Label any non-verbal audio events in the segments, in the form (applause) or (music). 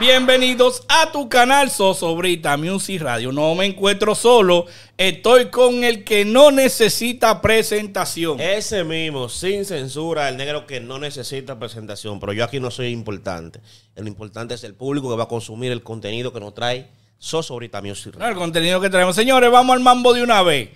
Bienvenidos a tu canal Sosobrita Music Radio. No me encuentro solo, estoy con el que no necesita presentación. Ese mismo, sin censura, el negro que no necesita presentación. Pero yo aquí no soy importante. Lo importante es el público que va a consumir el contenido que nos trae Sosobrita Music Radio. El contenido que traemos. Señores, vamos al mambo de una vez.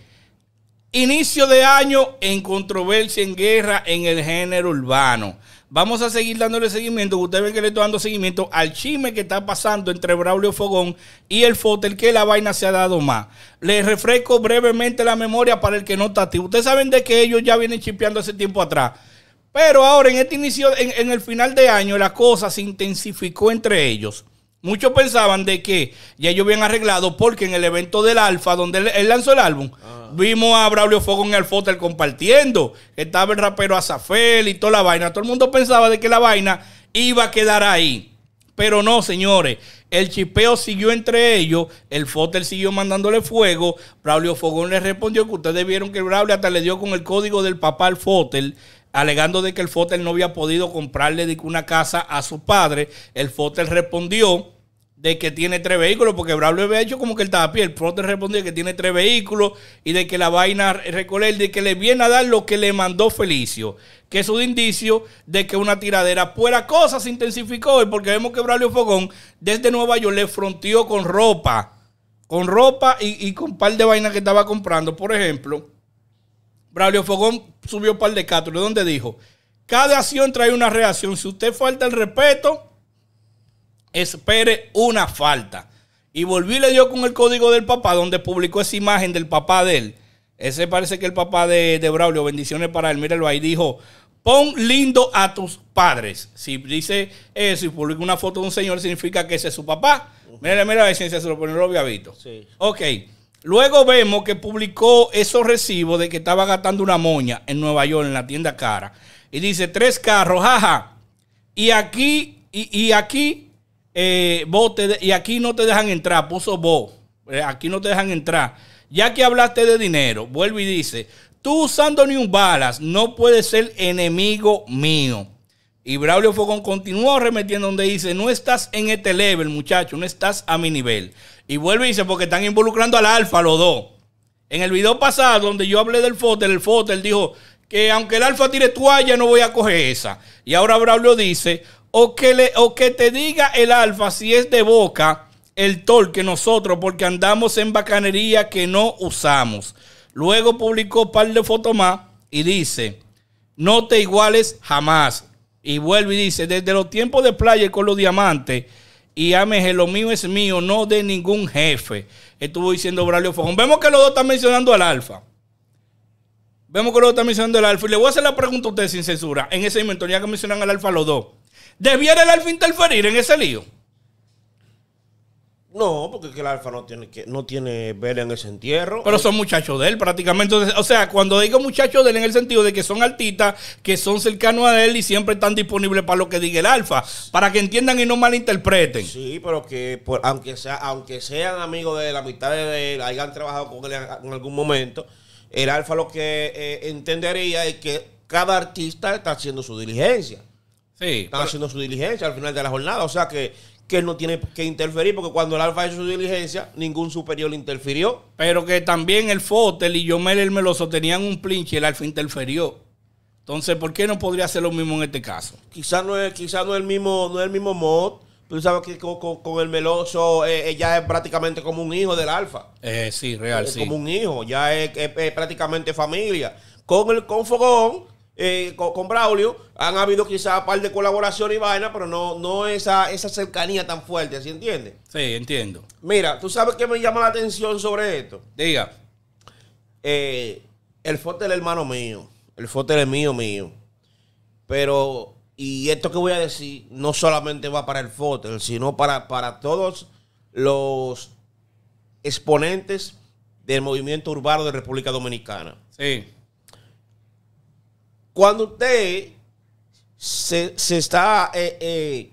Inicio de año en controversia, en guerra, en el género urbano. Vamos a seguir dándole seguimiento. Ustedes ven que le estoy dando seguimiento al chisme que está pasando entre Braulio Fogón y el Fotel, que la vaina se ha dado más. Les refresco brevemente la memoria para el que no está activo. Ustedes saben de que ellos ya vienen chipeando hace tiempo atrás. Pero ahora, en este inicio, en, en el final de año, la cosa se intensificó entre ellos. Muchos pensaban de que ya ellos habían arreglado porque en el evento del Alfa, donde él, lanzó el álbum, ah. vimos a Braulio Fogón en el Fotel compartiendo. Estaba el rapero Azafel y toda la vaina. Todo el mundo pensaba de que la vaina iba a quedar ahí. Pero no, señores. El chipeo siguió entre ellos. El Fotel siguió mandándole fuego. Braulio Fogón le respondió que ustedes vieron que Braulio hasta le dio con el código del papá al Fotel alegando de que el Fotel no había podido comprarle una casa a su padre. El Fotel respondió de que tiene tres vehículos, porque Braulio había hecho como que él estaba a pie. El prote respondió que tiene tres vehículos y de que la vaina recoler, de que le viene a dar lo que le mandó Felicio, que es un indicio de que una tiradera fuera cosa se intensificó Y porque vemos que Braulio Fogón desde Nueva York le fronteó con ropa, con ropa y, y con un par de vainas que estaba comprando. Por ejemplo, Braulio Fogón subió un par de cátulos donde dijo, cada acción trae una reacción, si usted falta el respeto espere una falta. Y volví le dio con el código del papá, donde publicó esa imagen del papá de él. Ese parece que el papá de, Braulio, bendiciones para él, míralo ahí, dijo, pon lindo a tus padres. Si dice eso y publica una foto de un señor, significa que ese es su papá. Mira, mira la licencia, se lo pone lo había visto. Sí. Ok. Luego vemos que publicó esos recibos de que estaba gastando una moña en Nueva York, en la tienda cara. Y dice, tres carros, jaja. Y aquí, y aquí eh, y aquí no te dejan entrar, puso vos, eh, aquí no te dejan entrar. Ya que hablaste de dinero, vuelve y dice, tú usando ni un balas no puedes ser enemigo mío. Y Braulio Fogón continuó remetiendo donde dice, no estás en este level, muchacho, no estás a mi nivel. Y vuelve y dice, porque están involucrando al alfa los dos. En el video pasado, donde yo hablé del Fotel, el Fotel dijo que aunque el alfa tire toalla, no voy a coger esa. Y ahora Braulio dice, o que, que te diga el alfa si es de boca el que nosotros porque andamos en bacanería que no usamos. Luego publicó un par de fotos más y dice, no te iguales jamás. Y vuelve y dice, desde los tiempos de playa con los diamantes y ameje lo mío es mío, no de ningún jefe. Estuvo diciendo Braulio Fojón. Vemos que los dos están mencionando al alfa. Vemos que los dos están mencionando al alfa. Y le voy a hacer la pregunta a usted sin censura. En ese momento, ya que mencionan al alfa los dos. ¿Debiera el Alfa interferir en ese lío? No, porque el Alfa no tiene, que, no tiene ver en ese entierro. Pero eh, son muchachos de él prácticamente. O sea, cuando digo muchachos de él en el sentido de que son artistas, que son cercanos a él y siempre están disponibles para lo que diga el Alfa, para que entiendan y no malinterpreten. Sí, pero que pues, aunque, sea, aunque sean amigos de la mitad de él, hayan trabajado con él en algún momento, el Alfa lo que eh, entendería es que cada artista está haciendo su diligencia. Están haciendo su diligencia al final de la jornada. O sea que, él no tiene que interferir, porque cuando el Alfa hizo su diligencia, ningún superior le interfirió. Pero que también el Fotel y Yomel el Meloso tenían un plinche y el Alfa interferió, Entonces, ¿por qué no podría hacer lo mismo en este caso? Quizás no es, quizá no es el mismo, no es el mismo mod. Pero sabes que con, el meloso eh, eh, Ya es prácticamente como un hijo del alfa. Eh, sí, real, sí. Como un hijo, ya es, prácticamente familia. Con el con Fogón, eh, con, Braulio. Han habido quizás un par de colaboraciones y vaina, pero no, no esa, esa cercanía tan fuerte, ¿sí entiende? Sí, entiendo. Mira, tú sabes que me llama la atención sobre esto. Diga. Eh, el fotel es hermano mío. El fotel es mío, mío. Pero, y esto que voy a decir, no solamente va para el fotel sino para, para todos los exponentes del movimiento urbano de República Dominicana. Sí cuando usted se, está eh, eh,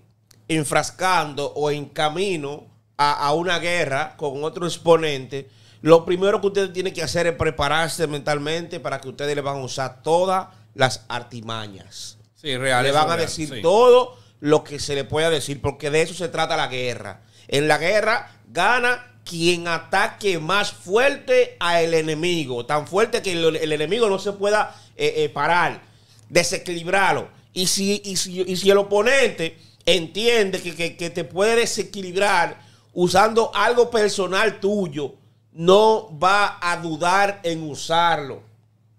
enfrascando o en camino a, una guerra con otro exponente, lo primero que usted tiene que hacer es prepararse mentalmente para que ustedes le van a usar todas las artimañas. Sí, real, le van a decir todo lo que se le pueda decir, porque de eso se trata la guerra. En la guerra gana quien ataque más fuerte al enemigo, tan fuerte que el, enemigo no se pueda eh, parar desequilibrarlo. Y si, si, el oponente entiende que, te puede desequilibrar usando algo personal tuyo, no va a dudar en usarlo.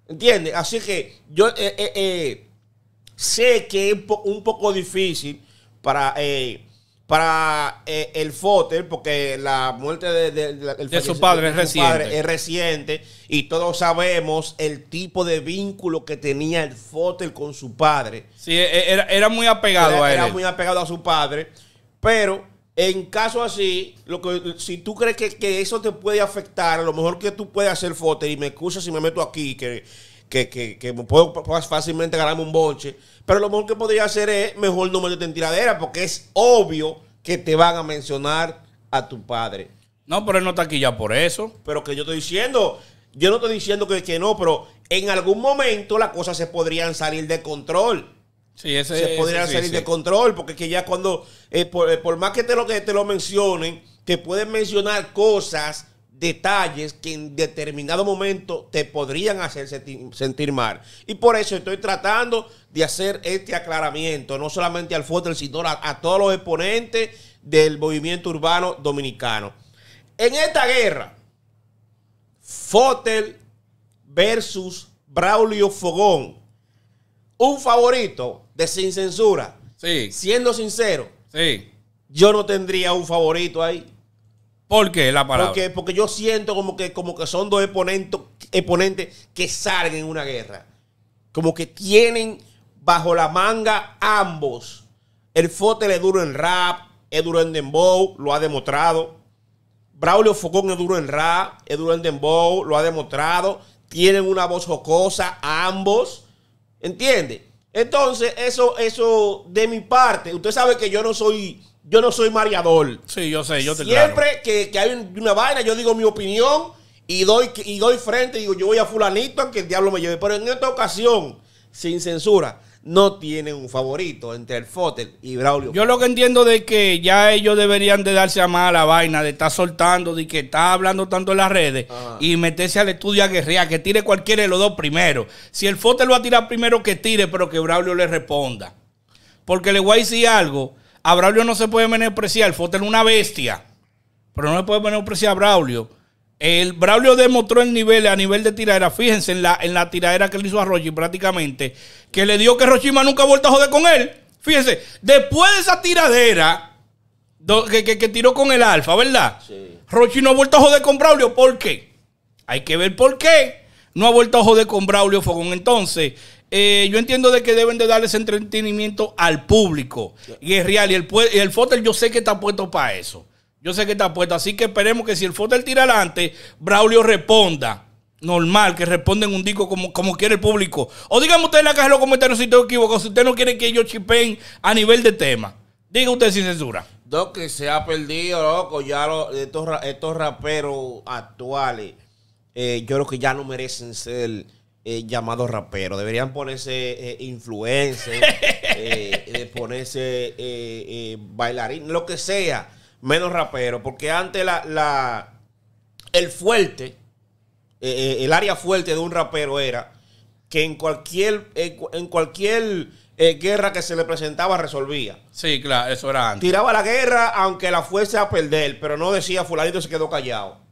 ¿Entiendes? Así que yo eh, eh, eh, sé que es un, poco difícil para para eh, el fóter, porque la muerte de, su, padre es, reciente. y todos sabemos el tipo de vínculo que tenía el fóter con su padre. Sí, e, e, era, muy apegado era, a él. Era muy apegado a su padre, pero en caso así, lo que, si tú crees que, eso te puede afectar, A lo mejor que tú puedes hacer, Fóter, y me excusa si me meto aquí, que que, que, que puedo, fácilmente ganarme un boche. Pero lo mejor que podría hacer es mejor no meterte en tiradera, porque es obvio que te van a mencionar a tu padre. No, pero él no está aquí ya por eso. Pero que yo estoy diciendo, yo no estoy diciendo que, que no, pero en algún momento las cosas se podrían salir de control. Sí, ese, se podrían salir de control, porque que ya cuando, eh, eh, por, más que te lo, que te lo mencionen, te pueden mencionar cosas detalles que en determinado momento te podrían hacer sentir mal. Y por eso estoy tratando de hacer este aclaramiento, no solamente al Fotel, sino a, todos los exponentes del movimiento urbano dominicano. En esta guerra, Fotel versus Braulio Fogón, un favorito de sin censura. Sí. Siendo sincero, sí. yo no tendría un favorito ahí. ¿Por qué la palabra? Porque, porque yo siento como que, como que son dos exponentes, exponentes que salen en una guerra. Como que tienen bajo la manga ambos. El Fote le duro en rap, es duro en dembow, lo ha demostrado. Braulio Focón es duro en rap, es duro en dembow, lo ha demostrado. Tienen una voz jocosa ambos. ¿Entiende? Entonces, eso, eso de mi parte. Usted sabe que yo no soy yo no soy mareador. Sí, yo sé, yo te Siempre que, que, hay una vaina, yo digo mi opinión y doy, y doy frente, digo, yo voy a fulanito ...que el diablo me lleve. Pero en esta ocasión, sin censura, no tienen un favorito entre el Fotel y Braulio. Yo lo que entiendo de que ya ellos deberían de darse a más la vaina, de estar soltando, de que está hablando tanto en las redes y meterse al estudio a guerrear, que tire cualquiera de los dos primero. Si el Fotel lo va a tirar primero, que tire, pero que Braulio le responda. Porque le voy a decir algo a Braulio no se puede menospreciar. Fotel es una bestia. Pero no se puede menospreciar a Braulio. El Braulio demostró el nivel a nivel de tiradera. Fíjense en la, en la tiradera que le hizo a Rochi prácticamente. Que le dio que Rochima nunca ha vuelto a joder con él. Fíjense, después de esa tiradera que, que, tiró con el Alfa, ¿verdad? Sí. Rochi no ha vuelto a joder con Braulio. ¿Por qué? Hay que ver por qué no ha vuelto a joder con Braulio Fogón. Entonces, eh, yo entiendo de que deben de darles ese entretenimiento al público. Y es real. Y el, y Fotel yo sé que está puesto para eso. Yo sé que está puesto. Así que esperemos que si el Fotel tira adelante, Braulio responda. Normal, que responden un disco como, como quiere el público. O díganme ustedes en la caja de los comentarios si estoy equivocado. Si usted no quiere que ellos chipen a nivel de tema. Diga usted sin censura. Doc, que se ha perdido, loco. Ya estos, estos raperos actuales eh, yo creo que ya no merecen ser eh, llamados raperos. Deberían ponerse eh, influencers, (laughs) ponerse bailarín, lo que sea, menos rapero Porque antes la, la el fuerte, el área fuerte de un rapero era que en cualquier, en cualquier guerra que se le presentaba resolvía. Sí, claro, eso era antes. Tiraba la guerra aunque la fuese a perder, pero no decía fulanito se quedó callado.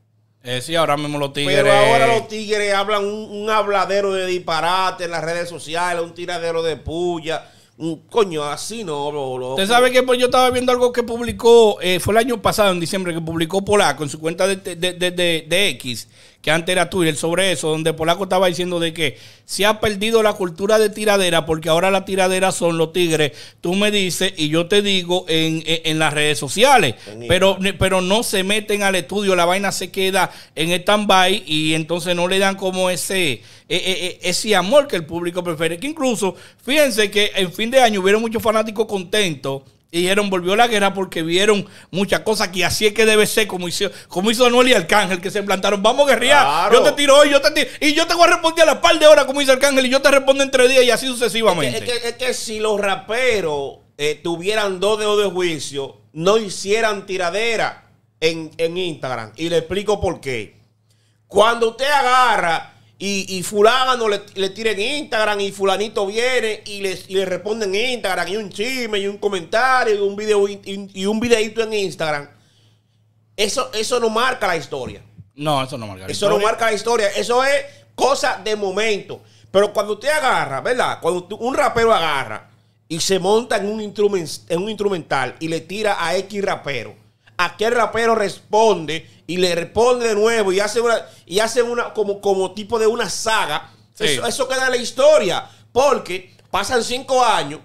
Eh, sí, ahora mismo los tigres. Pero ahora los tigres hablan un, un habladero de disparate en las redes sociales, un tiradero de puya un Coño, así no, bro, Usted sabe que pues, yo estaba viendo algo que publicó, eh, fue el año pasado, en diciembre, que publicó Polaco en su cuenta de, X, que antes era Twitter, sobre eso, donde Polaco estaba diciendo de que se ha perdido la cultura de tiradera, porque ahora las tiraderas son los tigres. Tú me dices y yo te digo en, en, las redes sociales, pero, pero no se meten al estudio, la vaina se queda en stand-by y entonces no le dan como ese eh, eh, eh, ese amor que el público prefiere. Que incluso, fíjense que en fin de año hubieron muchos fanáticos contentos y dijeron, volvió la guerra porque vieron muchas cosas que así es que debe ser, como hizo, como hizo Anuel y Arcángel, que se plantaron, vamos a guerrear, yo te tiro hoy, yo te tiro, y yo te voy a responder a la par de horas como hizo Arcángel, y yo te respondo entre días y así sucesivamente. Es que, si los raperos tuvieran dos dedos de juicio, no hicieran tiradera en, en Instagram. Y le explico por qué. Cuando usted agarra y, fulano le, le en Instagram y fulanito viene y le, responde le responden Instagram y un chisme y un comentario y un video y, un videito en Instagram. Eso, eso no marca la historia. No, eso no marca la historia. Eso no marca la historia. Eso es cosa de momento. Pero cuando usted agarra, ¿verdad? Cuando un rapero agarra y se monta en un, en un instrumental y le tira a X rapero aquel rapero responde y le responde de nuevo y hace una, y hace una como, como tipo de una saga. Eso, eso, queda en la historia. Porque pasan cinco años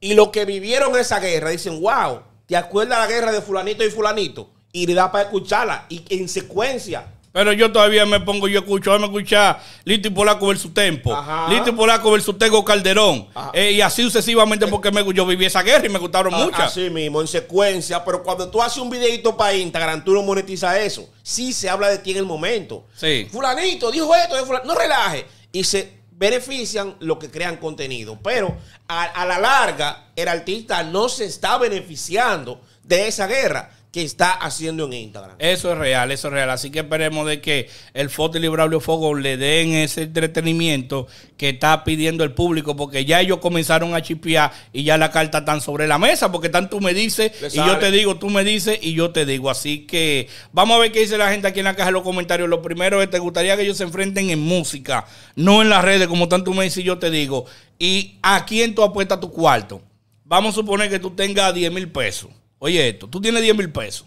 y los que vivieron esa guerra dicen, wow, ¿te acuerdas la guerra de fulanito y fulanito? Y le da para escucharla. Y en secuencia pero yo todavía me pongo, yo escucho, a escucha Lito y Polaco versus Tempo, Lito y Polaco versus Tego Calderón, eh, y así sucesivamente porque yo viví esa guerra y me gustaron ah, mucho. sí Así mismo, en secuencia, pero cuando tú haces un videito para Instagram, tú no monetizas eso. Sí se habla de ti en el momento. Sí. Fulanito dijo esto, no relaje. Y se benefician los que crean contenido, pero a la larga el artista no se está beneficiando de esa guerra que está haciendo en Instagram. Eso es real, eso es real. Así que esperemos de que el Foto y Braulio le den ese entretenimiento que está pidiendo el público, porque ya ellos comenzaron a chipear y ya la carta está sobre la mesa, porque tanto me dices y yo te digo, tú me dices y yo te digo. Así que vamos a ver qué dice la gente aquí en la caja de los comentarios. Lo primero es, te gustaría que ellos se enfrenten en música, no en las redes, como tanto me dices y yo te digo. ¿Y a quién tú apuestas tu cuarto? Vamos a suponer que tú tengas 10 mil pesos. Oye, esto, tú tienes 10 mil pesos.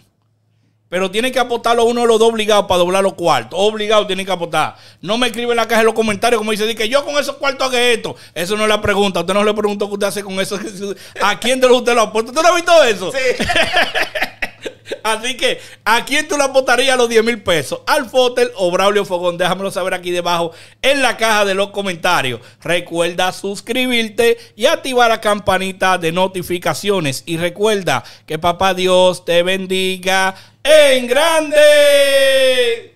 Pero tienes que apostarlo uno de los dos obligados para doblar los cuartos. Obligados tienes que apostar. No me escribe en la caja de los comentarios como dice, que yo con esos cuartos hago esto. Eso no es la pregunta. Usted no le preguntó qué usted hace con eso. (laughs) ¿A quién de los usted lo aporta? ¿Usted no ha visto eso? Sí. (laughs) Así que, ¿a quién tú la apostarías los 10 mil pesos? ¿Al Fotel o Braulio Fogón? Déjamelo saber aquí debajo en la caja de los comentarios. Recuerda suscribirte y activar la campanita de notificaciones. Y recuerda que papá Dios te bendiga en grande.